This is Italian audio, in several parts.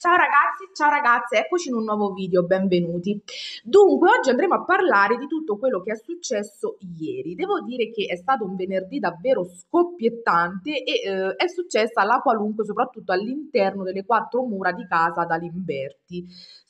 Ciao ragazzi, ciao ragazze, eccoci in un nuovo video, benvenuti. Dunque, oggi andremo a parlare di tutto quello che è successo ieri. Devo dire che è stato un venerdì davvero scoppiettante e eh, è successa la qualunque, soprattutto all'interno delle quattro mura di casa d'Alimberti.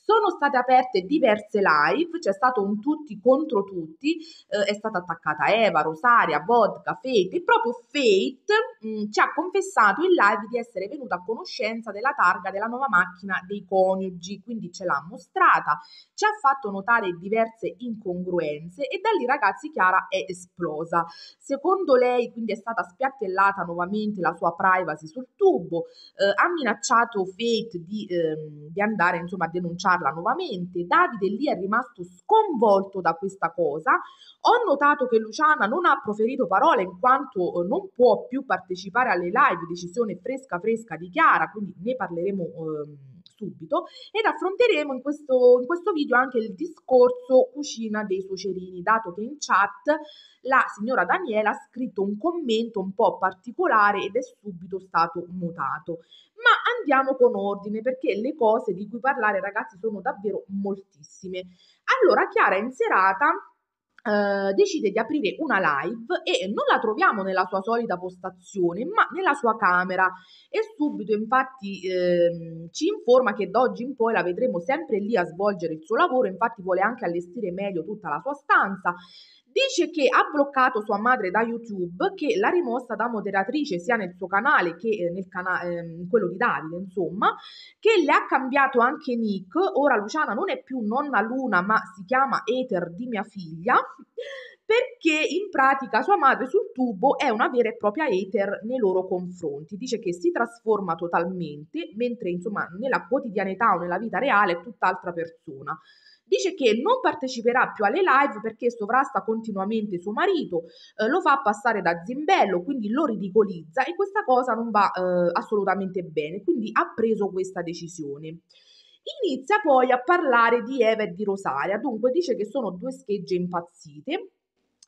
Sono state aperte diverse live, c'è stato un tutti contro tutti, eh, è stata attaccata Eva, Rosaria, Vodka, Fate e proprio Fate mh, mm, ci ha confessato in live di essere venuta a conoscenza della targa della nuova macchina dei coniugi, quindi ce l'ha mostrata, ci ha fatto notare diverse incongruenze e da lì ragazzi Chiara è esplosa. Secondo lei quindi è stata spiattellata nuovamente la sua privacy sul tubo, eh, ha minacciato Fate di, ehm, di andare insomma a denunciare parla nuovamente. Davide lì è rimasto sconvolto da questa cosa. Ho notato che Luciana non ha proferito parole in quanto eh, non può più partecipare alle live, decisione fresca fresca di Chiara, quindi ne parleremo. Ehm, subito ed affronteremo in questo, in questo video anche il discorso cucina dei suocerini, dato che in chat la signora Daniela ha scritto un commento un po' particolare ed è subito stato mutato. Ma andiamo con ordine perché le cose di cui parlare ragazzi sono davvero moltissime. Allora Chiara in serata eh, decide di aprire una live e non la troviamo nella sua solita postazione, ma nella sua camera e subito infatti eh, ci informa che da oggi in poi la vedremo sempre lì a svolgere il suo lavoro, infatti vuole anche allestire meglio tutta la sua stanza Dice che ha bloccato sua madre da YouTube, che l'ha rimossa da moderatrice sia nel suo canale che eh, nel canale, ehm, quello di Davide, insomma, che le ha cambiato anche Nick. Ora Luciana non è più nonna Luna, ma si chiama Ether di mia figlia perché in pratica sua madre sul tubo è una vera e propria hater nei loro confronti, dice che si trasforma totalmente, mentre insomma nella quotidianità o nella vita reale è tutt'altra persona. Dice che non parteciperà più alle live perché sovrasta continuamente suo marito, eh, lo fa passare da zimbello, quindi lo ridicolizza e questa cosa non va eh, assolutamente bene, quindi ha preso questa decisione. Inizia poi a parlare di Eva e di Rosaria, dunque dice che sono due schegge impazzite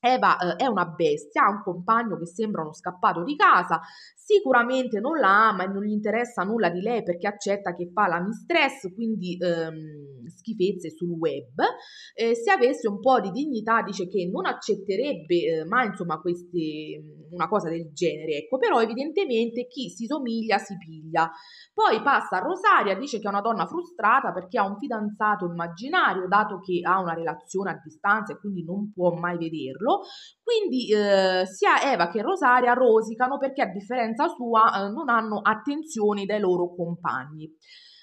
Eva eh, è una bestia, ha un compagno che sembra uno scappato di casa, sicuramente non la ama e non gli interessa nulla di lei perché accetta che fa la mistress, quindi ehm, schifezze sul web. Eh, se avesse un po' di dignità dice che non accetterebbe eh, mai insomma queste, una cosa del genere, ecco, però evidentemente chi si somiglia si piglia. Poi passa a Rosaria, dice che è una donna frustrata perché ha un fidanzato immaginario, dato che ha una relazione a distanza e quindi non può mai vederlo farlo. Quindi eh, sia Eva che Rosaria rosicano perché a differenza sua eh, non hanno attenzioni dai loro compagni.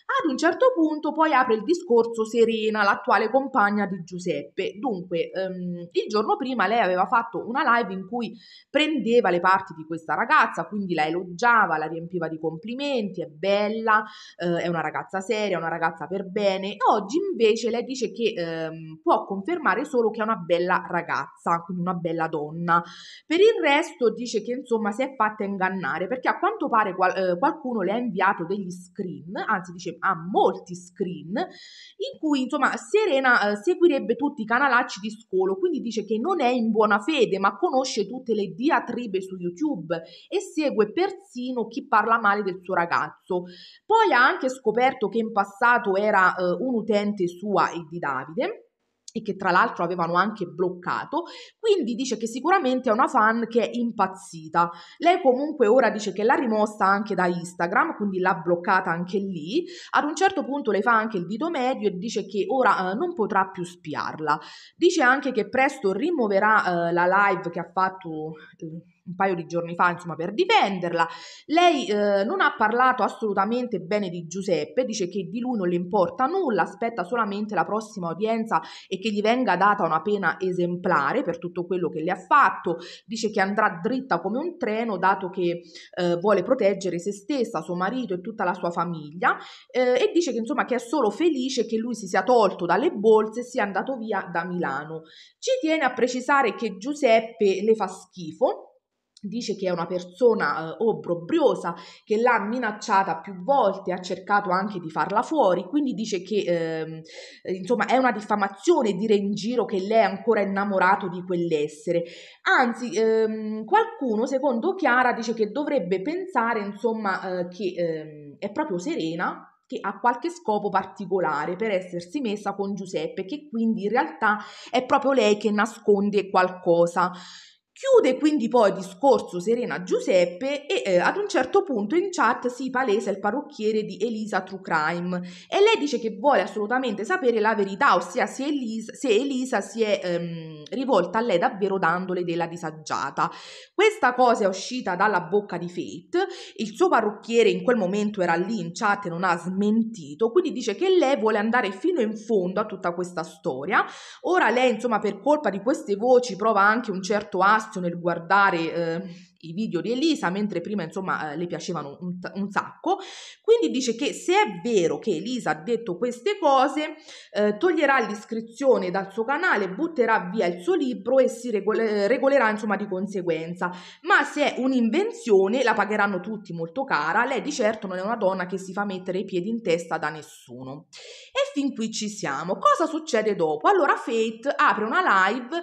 Ad un certo punto poi apre il discorso Serena, l'attuale compagna di Giuseppe. Dunque, ehm, il giorno prima lei aveva fatto una live in cui prendeva le parti di questa ragazza, quindi la elogiava, la riempiva di complimenti, è bella, eh, è una ragazza seria, una ragazza per bene. E oggi invece lei dice che ehm, può confermare solo che è una bella ragazza, quindi una bella donna. Per il resto dice che insomma si è fatta ingannare perché a quanto pare qual- eh, qualcuno le ha inviato degli screen, anzi dice a molti screen in cui insomma Serena eh, seguirebbe tutti i canalacci di Scolo, quindi dice che non è in buona fede ma conosce tutte le diatribe su YouTube e segue persino chi parla male del suo ragazzo. Poi ha anche scoperto che in passato era eh, un utente sua e di Davide e che tra l'altro avevano anche bloccato, quindi dice che sicuramente è una fan che è impazzita. Lei comunque ora dice che l'ha rimossa anche da Instagram, quindi l'ha bloccata anche lì. Ad un certo punto le fa anche il dito medio e dice che ora eh, non potrà più spiarla. Dice anche che presto rimuoverà eh, la live che ha fatto eh, un paio di giorni fa, insomma, per difenderla. Lei eh, non ha parlato assolutamente bene di Giuseppe, dice che di lui non le importa nulla, aspetta solamente la prossima udienza e che gli venga data una pena esemplare per tutto quello che le ha fatto. Dice che andrà dritta come un treno, dato che eh, vuole proteggere se stessa, suo marito e tutta la sua famiglia. Eh, e dice che, insomma, che è solo felice che lui si sia tolto dalle bolse e sia andato via da Milano. Ci tiene a precisare che Giuseppe le fa schifo dice che è una persona eh, obbrobriosa che l'ha minacciata più volte, ha cercato anche di farla fuori, quindi dice che eh, insomma è una diffamazione dire in giro che lei è ancora innamorato di quell'essere. Anzi, ehm, qualcuno, secondo Chiara, dice che dovrebbe pensare insomma eh, che ehm, è proprio serena che ha qualche scopo particolare per essersi messa con Giuseppe, che quindi in realtà è proprio lei che nasconde qualcosa. Chiude quindi poi il discorso Serena Giuseppe e eh, ad un certo punto in chat si palesa il parrucchiere di Elisa True Crime e lei dice che vuole assolutamente sapere la verità, ossia se Elisa, se Elisa si è ehm, rivolta a lei davvero dandole della disagiata. Questa cosa è uscita dalla bocca di Fate, il suo parrucchiere in quel momento era lì in chat e non ha smentito, quindi dice che lei vuole andare fino in fondo a tutta questa storia. Ora lei insomma per colpa di queste voci prova anche un certo astro rimasto nel guardare eh, i video di Elisa, mentre prima insomma eh, le piacevano un, un, sacco. Quindi dice che se è vero che Elisa ha detto queste cose, eh, toglierà l'iscrizione dal suo canale, butterà via il suo libro e si regole, eh, regolerà insomma di conseguenza. Ma se è un'invenzione la pagheranno tutti molto cara, lei di certo non è una donna che si fa mettere i piedi in testa da nessuno. E fin qui ci siamo. Cosa succede dopo? Allora Fate apre una live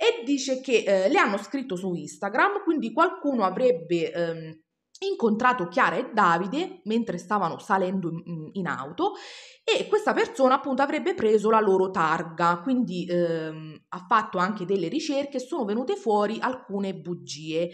e dice che eh, le hanno scritto su Instagram, quindi qualcuno qualcuno avrebbe ehm, incontrato Chiara e Davide mentre stavano salendo in, in, auto e questa persona appunto avrebbe preso la loro targa, quindi ehm, ha fatto anche delle ricerche e sono venute fuori alcune bugie.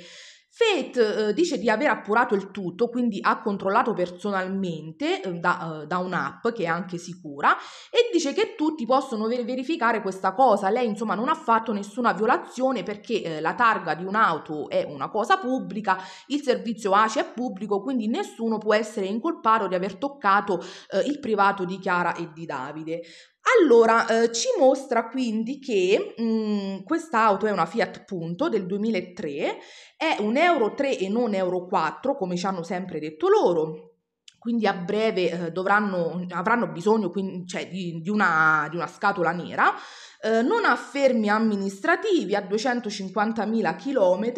Fate eh, dice di aver appurato il tutto, quindi ha controllato personalmente eh, da, eh, da, un'app che è anche sicura e dice che tutti possono ver- verificare questa cosa. Lei insomma non ha fatto nessuna violazione perché eh, la targa di un'auto è una cosa pubblica, il servizio ACE è pubblico, quindi nessuno può essere incolpato di aver toccato eh, il privato di Chiara e di Davide. Allora, eh, ci mostra quindi che mm, questa auto è una Fiat Punto del 2003, è un Euro 3 e non Euro 4, come ci hanno sempre detto loro, quindi a breve eh, dovranno, avranno bisogno quindi, cioè, di, di, una, di, una, scatola nera, eh, non ha fermi amministrativi a 250.000 km,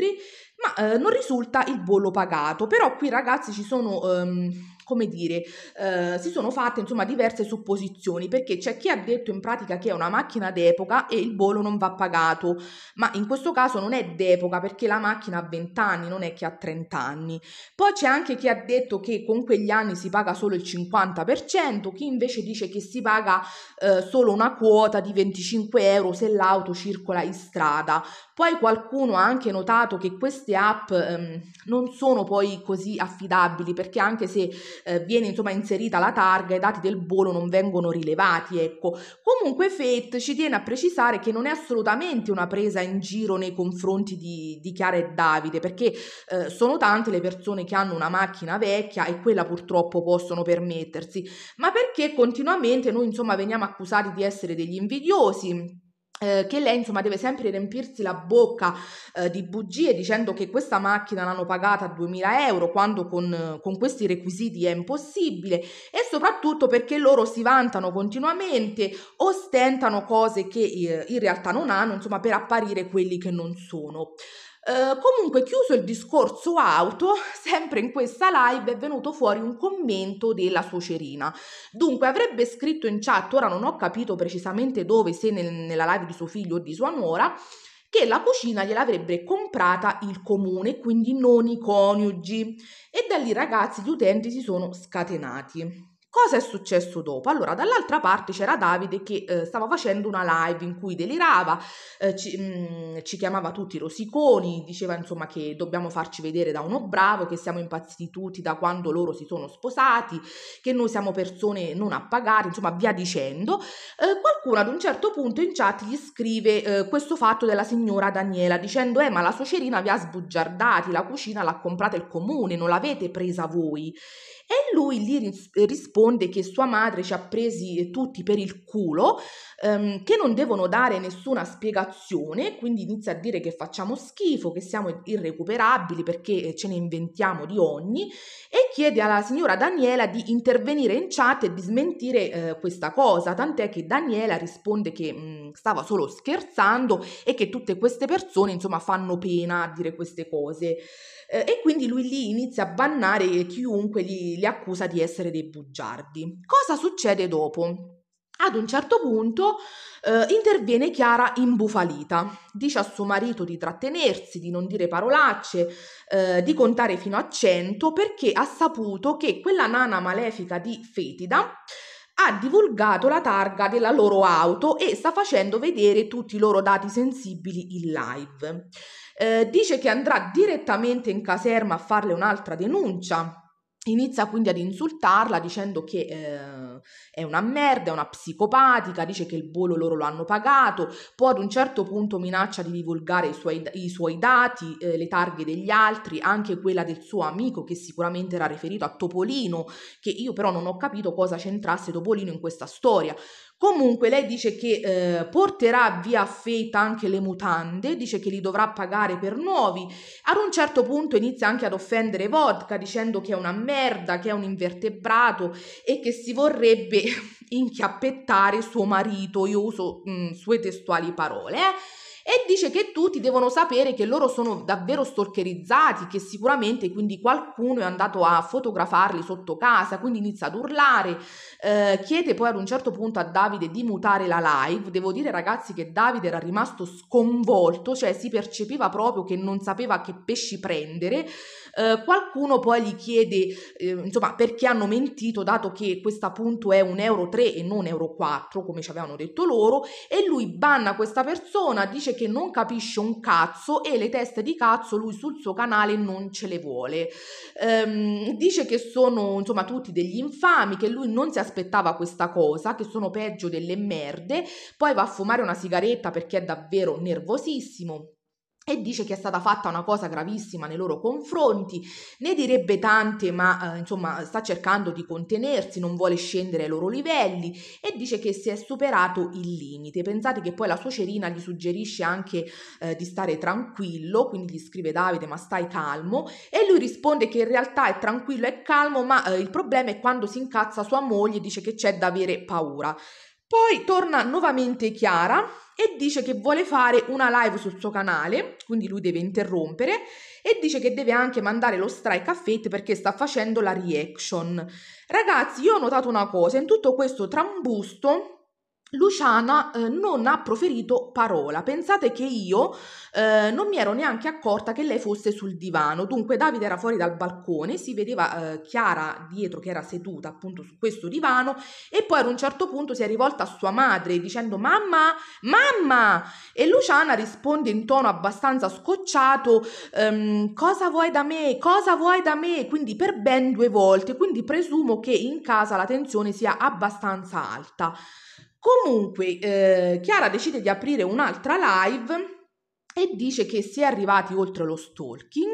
ma eh, non risulta il bollo pagato. Però qui ragazzi ci sono... Ehm, come dire, eh, si sono fatte insomma diverse supposizioni perché c'è chi ha detto in pratica che è una macchina d'epoca e il volo non va pagato, ma in questo caso non è d'epoca perché la macchina ha 20 anni, non è che ha 30 anni. Poi c'è anche chi ha detto che con quegli anni si paga solo il 50%, chi invece dice che si paga eh, solo una quota di 25 euro se l'auto circola in strada. Poi qualcuno ha anche notato che queste app ehm, non sono poi così affidabili perché anche se eh, viene insomma inserita la targa, e i dati del volo non vengono rilevati, ecco. Comunque Fate ci tiene a precisare che non è assolutamente una presa in giro nei confronti di, di Chiara e Davide, perché eh, sono tante le persone che hanno una macchina vecchia e quella purtroppo possono permettersi, ma perché continuamente noi insomma veniamo accusati di essere degli invidiosi eh, che lei insomma deve sempre riempirsi la bocca eh, di bugie dicendo che questa macchina l'hanno pagata a 2000 euro quando con, con, questi requisiti è impossibile e soprattutto perché loro si vantano continuamente ostentano cose che eh, in realtà non hanno insomma per apparire quelli che non sono eh, comunque, chiuso il discorso auto, sempre in questa live è venuto fuori un commento della suocerina. Dunque, avrebbe scritto in chat, ora non ho capito precisamente dove, se nel, nella live di suo figlio o di sua nuora, che la cucina gliel'avrebbe comprata il comune, quindi non i coniugi. E da lì, ragazzi, gli utenti si sono scatenati. Cosa è successo dopo? Allora, dall'altra parte c'era Davide che eh, stava facendo una live in cui delirava, eh, ci, mh, mm, ci, chiamava tutti rosiconi, diceva insomma che dobbiamo farci vedere da uno bravo, che siamo impazziti tutti da quando loro si sono sposati, che noi siamo persone non a pagare, insomma via dicendo. Eh, qualcuno ad un certo punto in chat gli scrive eh, questo fatto della signora Daniela dicendo eh ma la suocerina vi ha sbugiardati, la cucina l'ha comprata il comune, non l'avete presa voi e lui gli ris- risponde che sua madre ci ha presi tutti per il culo, ehm, che non devono dare nessuna spiegazione, quindi inizia a dire che facciamo schifo, che siamo irrecuperabili perché eh, ce ne inventiamo di ogni e chiede alla signora Daniela di intervenire in chat e di smentire eh, questa cosa, tant'è che Daniela risponde che mh, mm, stava solo scherzando e che tutte queste persone insomma fanno pena a dire queste cose. Eh, e quindi lui lì inizia a bannare chiunque gli li, accusa di essere dei bugiardi. Cosa succede dopo? Ad un certo punto eh, interviene Chiara imbufalita, dice a suo marito di trattenersi, di non dire parolacce, eh, di contare fino a 100 perché ha saputo che quella nana malefica di Fetida ha divulgato la targa della loro auto e sta facendo vedere tutti i loro dati sensibili in live. Eh, dice che andrà direttamente in caserma a farle un'altra denuncia Inizia quindi ad insultarla dicendo che eh, è una merda, è una psicopatica, dice che il bollo loro lo hanno pagato, poi ad un certo punto minaccia di divulgare i suoi, i suoi dati, eh, le targhe degli altri, anche quella del suo amico che sicuramente era riferito a Topolino, che io però non ho capito cosa c'entrasse Topolino in questa storia. Comunque lei dice che eh, porterà via a Fate anche le mutande, dice che li dovrà pagare per nuovi. Ad un certo punto inizia anche ad offendere Vodka dicendo che è una merda merda, che è un invertebrato e che si vorrebbe inchiappettare suo marito, io uso mh, mm, sue testuali parole, eh? e dice che tutti devono sapere che loro sono davvero stalkerizzati, che sicuramente quindi qualcuno è andato a fotografarli sotto casa, quindi inizia ad urlare, eh, chiede poi ad un certo punto a Davide di mutare la live, devo dire ragazzi che Davide era rimasto sconvolto, cioè si percepiva proprio che non sapeva che pesci prendere, eh, qualcuno poi gli chiede eh, insomma perché hanno mentito dato che questo appunto è un euro 3 e non euro 4 come ci avevano detto loro e lui banna questa persona, dice che non capisce un cazzo e le teste di cazzo lui sul suo canale non ce le vuole. Ehm, dice che sono insomma tutti degli infami, che lui non si aspettava questa cosa, che sono peggio delle merde, poi va a fumare una sigaretta perché è davvero nervosissimo e dice che è stata fatta una cosa gravissima nei loro confronti, ne direbbe tante ma eh, insomma sta cercando di contenersi, non vuole scendere ai loro livelli e dice che si è superato il limite. Pensate che poi la suocerina gli suggerisce anche eh, di stare tranquillo, quindi gli scrive Davide ma stai calmo e lui risponde che in realtà è tranquillo e calmo ma eh, il problema è quando si incazza sua moglie e dice che c'è da avere paura. Poi torna nuovamente Chiara e dice che vuole fare una live sul suo canale, quindi lui deve interrompere e dice che deve anche mandare lo strike a Fate perché sta facendo la reaction. Ragazzi, io ho notato una cosa, in tutto questo trambusto Luciana eh, non ha proferito parola. Pensate che io eh, non mi ero neanche accorta che lei fosse sul divano. Dunque Davide era fuori dal balcone, si vedeva eh, Chiara dietro che era seduta appunto su questo divano e poi ad un certo punto si è rivolta a sua madre dicendo "Mamma, mamma!" e Luciana risponde in tono abbastanza scocciato ehm, "Cosa vuoi da me? Cosa vuoi da me?" quindi per ben due volte, quindi presumo che in casa la tensione sia abbastanza alta. Comunque, eh, Chiara decide di aprire un'altra live e dice che si è arrivati oltre lo stalking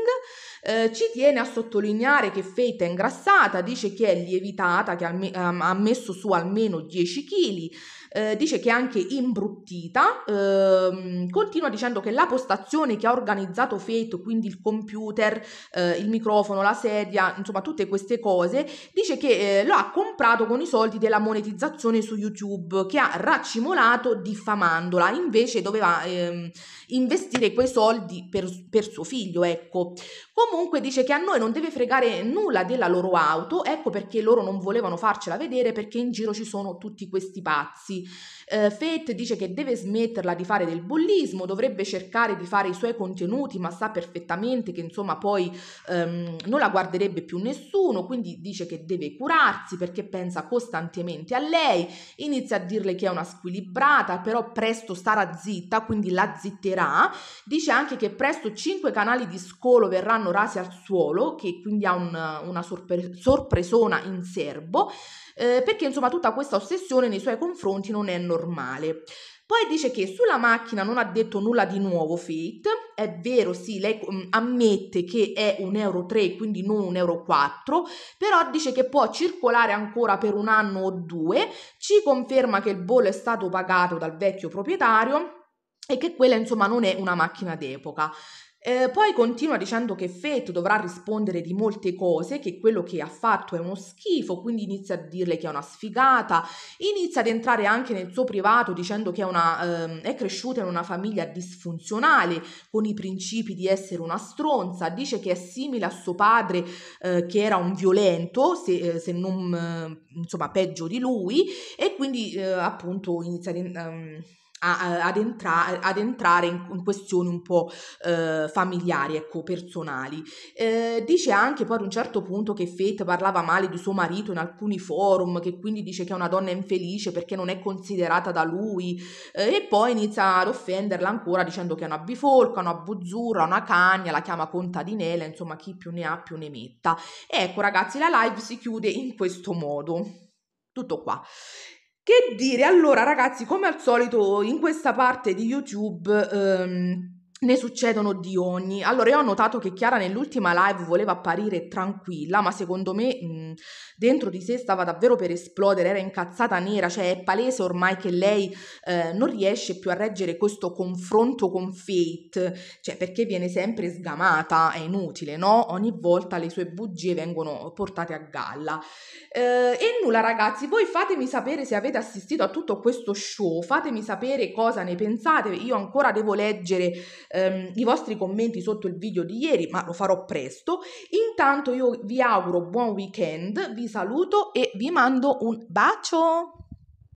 eh, ci tiene a sottolineare che Fate è ingrassata, dice che è lievitata, che ha messo su almeno 10 kg, eh, dice che è anche imbruttita, eh, continua dicendo che la postazione che ha organizzato Fate, quindi il computer, eh, il microfono, la sedia, insomma tutte queste cose, dice che eh, lo ha comprato con i soldi della monetizzazione su YouTube che ha raccimolato diffamandola, invece doveva ehm, investire quei soldi per, per suo figlio, ecco. Comunque Comunque dice che a noi non deve fregare nulla della loro auto, ecco perché loro non volevano farcela vedere perché in giro ci sono tutti questi pazzi. Eh, Fate dice che deve smetterla di fare del bullismo, dovrebbe cercare di fare i suoi contenuti, ma sa perfettamente che insomma poi ehm, non la guarderebbe più nessuno, quindi dice che deve curarsi perché pensa costantemente a lei, inizia a dirle che è una squilibrata, però presto starà zitta, quindi la zitterà. Dice anche che presto cinque canali di scolo verranno raggiunti base al suolo, che quindi ha un, una sorpre- sorpresona in serbo, eh, perché insomma tutta questa ossessione nei suoi confronti non è normale. Poi dice che sulla macchina non ha detto nulla di nuovo Fate, è vero sì, lei mm, ammette che è un Euro 3, quindi non un Euro 4, però dice che può circolare ancora per un anno o due, ci conferma che il bollo è stato pagato dal vecchio proprietario e che quella insomma non è una macchina d'epoca. Eh, poi continua dicendo che Fate dovrà rispondere di molte cose, che quello che ha fatto è uno schifo, quindi inizia a dirle che è una sfigata, inizia ad entrare anche nel suo privato dicendo che è, una, eh, è cresciuta in una famiglia disfunzionale, con i principi di essere una stronza, dice che è simile a suo padre eh, che era un violento, se, eh, se non eh, insomma peggio di lui, e quindi eh, appunto inizia ad... Um, a, ad, entra- ad, entrare in, in, questioni un po' eh, familiari, ecco, personali. Eh, dice anche poi ad un certo punto che Fate parlava male di suo marito in alcuni forum, che quindi dice che è una donna infelice perché non è considerata da lui eh, e poi inizia ad offenderla ancora dicendo che è una biforca, una buzzurra, una cagna, la chiama contadinella, insomma chi più ne ha più ne metta. E ecco ragazzi, la live si chiude in questo modo. Tutto qua. Che dire, allora ragazzi, come al solito in questa parte di YouTube ehm, ne succedono di ogni. Allora, io ho notato che Chiara nell'ultima live voleva apparire tranquilla, ma secondo me mh, dentro di sé stava davvero per esplodere, era incazzata nera, cioè è palese ormai che lei eh, non riesce più a reggere questo confronto con Fate, cioè perché viene sempre sgamata, è inutile, no? Ogni volta le sue bugie vengono portate a galla. Eh, e nulla ragazzi, voi fatemi sapere se avete assistito a tutto questo show, fatemi sapere cosa ne pensate, io ancora devo leggere ehm, i vostri commenti sotto il video di ieri, ma lo farò presto. Intanto io vi auguro buon weekend, vi saluto e vi mando un bacio!